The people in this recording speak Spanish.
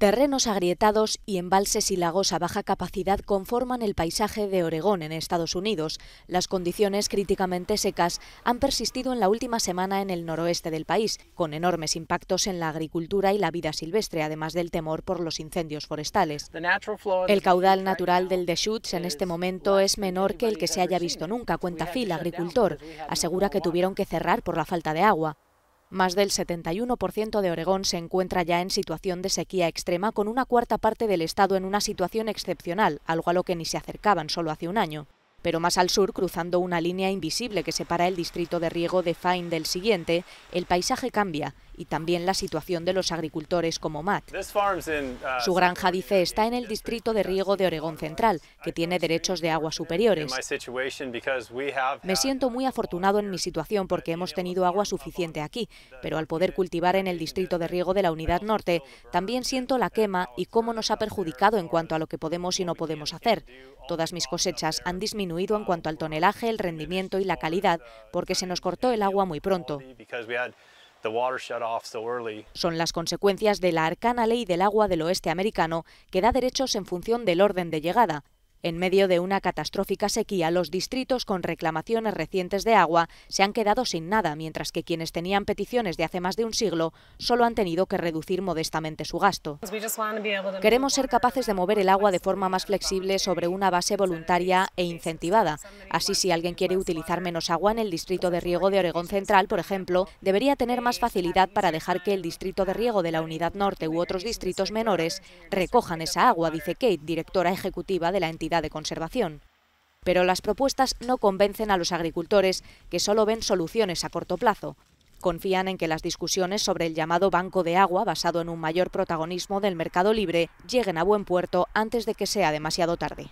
Terrenos agrietados y embalses y lagos a baja capacidad conforman el paisaje de Oregón en Estados Unidos. Las condiciones críticamente secas han persistido en la última semana en el noroeste del país, con enormes impactos en la agricultura y la vida silvestre, además del temor por los incendios forestales. El caudal natural del Deschutes en este momento es menor que el que se haya visto nunca, cuenta Phil, agricultor. Asegura que tuvieron que cerrar por la falta de agua. Más del 71% de Oregón se encuentra ya en situación de sequía extrema, con una cuarta parte del estado en una situación excepcional, algo a lo que ni se acercaban solo hace un año. Pero más al sur, cruzando una línea invisible que separa el distrito de riego de Fine del siguiente, el paisaje cambia y también la situación de los agricultores como Matt. Uh, Su granja, dice, está en el distrito de riego de Oregón Central, que tiene derechos de agua superiores. Me siento muy afortunado en mi situación porque hemos tenido agua suficiente aquí, pero al poder cultivar en el distrito de riego de la Unidad Norte, también siento la quema y cómo nos ha perjudicado en cuanto a lo que podemos y no podemos hacer. Todas mis cosechas han disminuido en cuanto al tonelaje, el rendimiento y la calidad, porque se nos cortó el agua muy pronto. Son las consecuencias de la arcana ley del agua del oeste americano que da derechos en función del orden de llegada, en medio de una catastrófica sequía, los distritos con reclamaciones recientes de agua se han quedado sin nada, mientras que quienes tenían peticiones de hace más de un siglo solo han tenido que reducir modestamente su gasto. Queremos ser capaces de mover el agua de forma más flexible sobre una base voluntaria e incentivada. Así, si alguien quiere utilizar menos agua en el distrito de riego de Oregón Central, por ejemplo, debería tener más facilidad para dejar que el distrito de riego de la Unidad Norte u otros distritos menores recojan esa agua, dice Kate, directora ejecutiva de la entidad de conservación. Pero las propuestas no convencen a los agricultores, que solo ven soluciones a corto plazo. Confían en que las discusiones sobre el llamado banco de agua, basado en un mayor protagonismo del mercado libre, lleguen a buen puerto antes de que sea demasiado tarde.